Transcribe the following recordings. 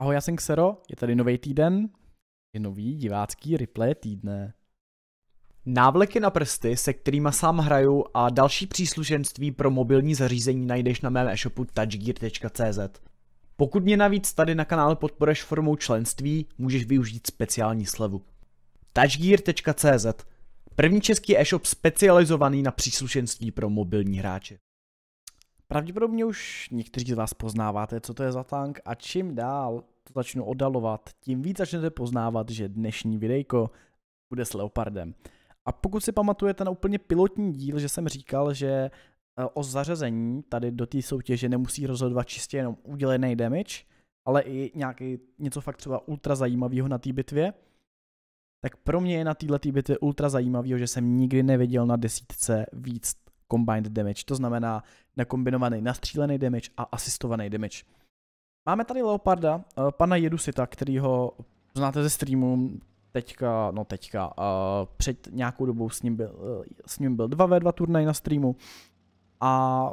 Ahoj, já jsem Xero, je tady nový týden, je nový divácký replay týdne. Návleky na prsty, se kterými sám hraju a další příslušenství pro mobilní zařízení najdeš na mém e-shopu touchgear.cz. Pokud mě navíc tady na kanále podporeš formou členství, můžeš využít speciální slevu. touchgear.cz První český e-shop specializovaný na příslušenství pro mobilní hráče. Pravděpodobně už někteří z vás poznáváte, co to je za tank a čím dál to začnu oddalovat, tím víc začnete poznávat, že dnešní videjko bude s Leopardem. A pokud si pamatujete na úplně pilotní díl, že jsem říkal, že e, o zařazení tady do té soutěže nemusí rozhodovat čistě jenom udělený damage, ale i nějaký něco fakt třeba ultra zajímavého na té bitvě, tak pro mě je na této bitvě ultra zajímavého, že jsem nikdy neviděl na desítce víc combined damage, to znamená nakombinovaný nastřílený damage a asistovaný damage. Máme tady Leoparda, eh, pana Jedusita, ho znáte ze streamu, teďka, no teďka, uh, před nějakou dobou s ním byl, uh, s ním byl 2v2 turnaj na streamu a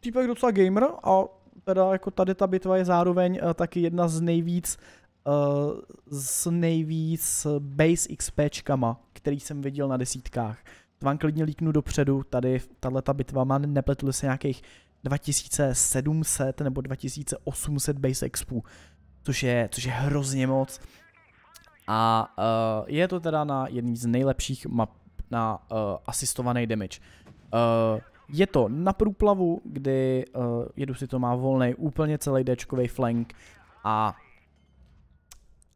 týpek docela gamer a teda jako tady ta bitva je zároveň uh, taky jedna z nejvíc uh, s nejvíc base XPčkama, který jsem viděl na desítkách vám klidně líknu dopředu, tady tahle bitva má nepletl se nějakých 2700 nebo 2800 base expů, což je, což je hrozně moc. A uh, je to teda na jedný z nejlepších map na uh, asistovaný damage. Uh, je to na průplavu, kdy uh, jedu si to má volný úplně celý dečkový flank a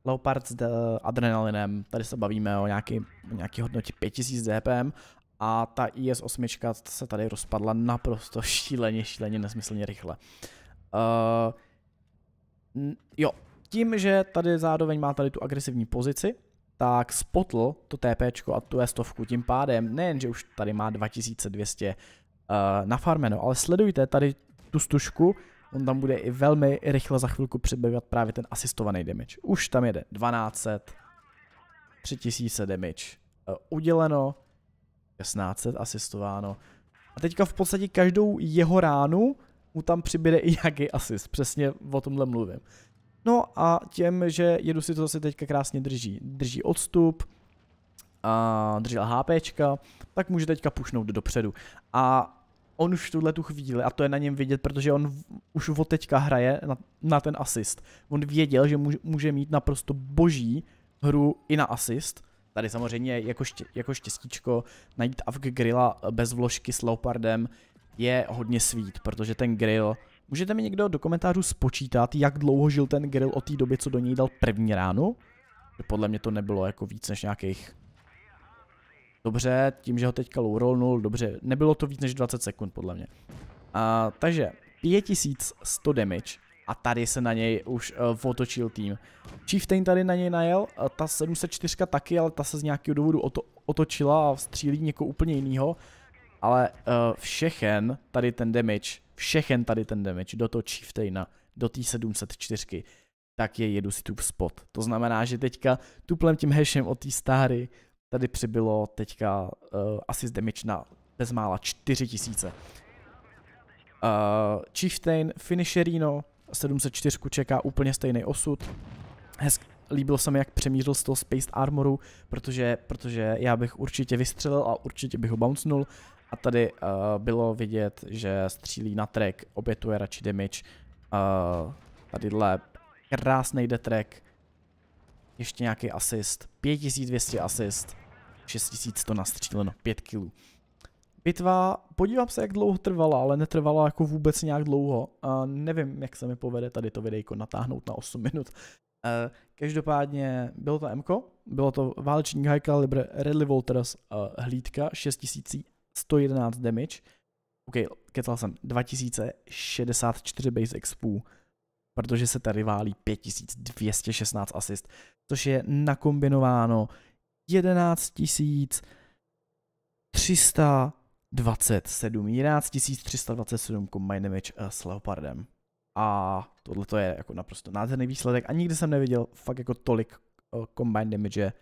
Leopard s eh, adrenalinem, tady se bavíme o nějaký, o nějaký hodnotě 5000 dpm a ta IS-8 se tady rozpadla naprosto šíleně, šíleně nesmyslně rychle. Uh, jo, tím, že tady zároveň má tady tu agresivní pozici, tak spotl to TP a tu stovku tím pádem, nejen, že už tady má 2200 uh, eh, nafarmeno, ale sledujte tady tu stužku, on tam bude i velmi rychle za chvilku přebývat právě ten asistovaný damage. Už tam jede 1200, 3000 damage eh, uděleno, 1600 asistováno. A teďka v podstatě každou jeho ránu mu tam přibude i nějaký asist, přesně o tomhle mluvím. No a tím, že jedu si to zase teďka krásně drží. Drží odstup, a drží HPčka, tak může teďka pušnout dopředu. A on už v tuhle tu chvíli, a to je na něm vidět, protože on už od teďka hraje na, na ten asist. On věděl, že může, může mít naprosto boží hru i na asist. Tady samozřejmě jako, ště, jako štěstíčko najít avg Grilla bez vložky s Leopardem je hodně svít, protože ten grill... Můžete mi někdo do komentářů spočítat, jak dlouho žil ten grill od té doby, co do něj dal první ránu? Podle mě to nebylo jako víc než nějakých Dobře, tím, že ho teďka low rollnul, dobře, nebylo to víc než 20 sekund podle mě. A, takže 5100 damage a tady se na něj už uh, otočil tým. Chieftain tady na něj najel, ta 704 taky, ale ta se z nějakého důvodu oto otočila a střílí někoho úplně jiného. Ale uh, všechen tady ten damage, všechen tady ten damage do toho Chieftaina, do té 704, tak je jedu si tu spot. To znamená, že teďka tuplem tím hashem od té stáry tady přibylo teďka uh, asi z damage na bezmála 4000. Uh, eh, Chieftain, Finisherino, 704 čeká úplně stejný osud. Hezk, líbilo se mi, jak přemířil z toho Space Armoru, protože, protože já bych určitě vystřelil a určitě bych ho bouncnul. A tady uh, bylo vidět, že střílí na track, obětuje radši damage. Uh, tadyhle krásný detrek ještě nějaký asist, 5200 asist, 6100 nastříleno, 5 kilů. Bitva, podívám se, jak dlouho trvala, ale netrvala jako vůbec nějak dlouho. A nevím, jak se mi povede tady to videjko natáhnout na 8 minut. Uh, každopádně bylo to MK, bylo to váleční High Caliber Redley Walters uh, hlídka 6111 damage. OK, kecal jsem 2064 base expů protože se tady válí 5216 asist, což je nakombinováno 11 327, 11 327 combined damage eh, s Leopardem. A tohle to je jako naprosto nádherný výsledek a nikdy jsem neviděl fakt jako tolik eh, combined damage.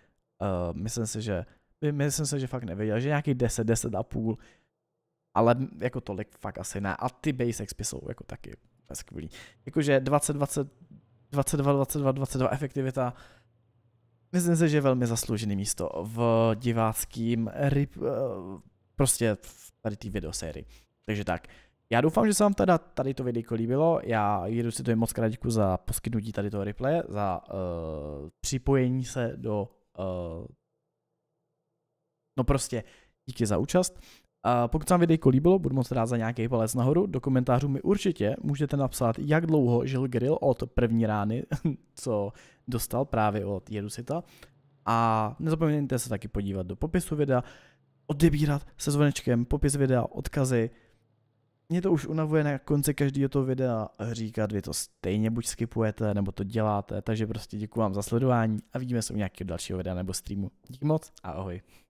Uh, myslím si, že myslím si, že fakt nevěděl, že nějaký 10, 10 a půl, ale jako tolik fakt asi ne. A ty base expy jsou jako taky je skvělý. Jakože 20, 20, 22, 22, 22 efektivita. Myslím si, že je velmi zasloužený místo v diváckým ryb, eh, prostě v tady té videosérii. Takže tak. Já doufám, že se vám teda tady to video líbilo. Já jedu si to je moc krát děkuji za poskytnutí tady toho replaye, za uh, připojení se do... Uh, no prostě, díky za účast. A pokud se vám videjko líbilo, budu moc rád za nějaký palec nahoru. Do komentářů mi určitě můžete napsat, jak dlouho žil grill od první rány, co dostal právě od Jerusita. A nezapomeňte se taky podívat do popisu videa, odebírat se zvonečkem popis videa, odkazy. Mě to už unavuje na konci každého toho videa říkat, vy to stejně buď skipujete, nebo to děláte, takže prostě děkuji vám za sledování a vidíme se u nějakého dalšího videa nebo streamu. Díky moc a ahoj.